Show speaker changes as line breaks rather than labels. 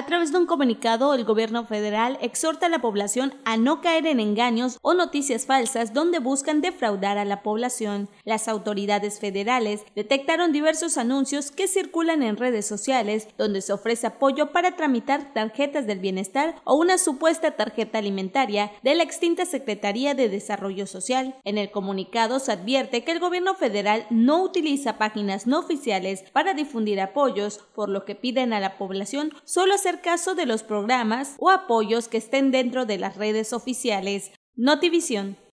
A través de un comunicado, el gobierno federal exhorta a la población a no caer en engaños o noticias falsas donde buscan defraudar a la población. Las autoridades federales detectaron diversos anuncios que circulan en redes sociales donde se ofrece apoyo para tramitar tarjetas del bienestar o una supuesta tarjeta alimentaria de la extinta Secretaría de Desarrollo Social. En el comunicado se advierte que el gobierno federal no utiliza páginas no oficiales para difundir apoyos, por lo que piden a la población solo hacer caso de los programas o apoyos que estén dentro de las redes oficiales. Notivision.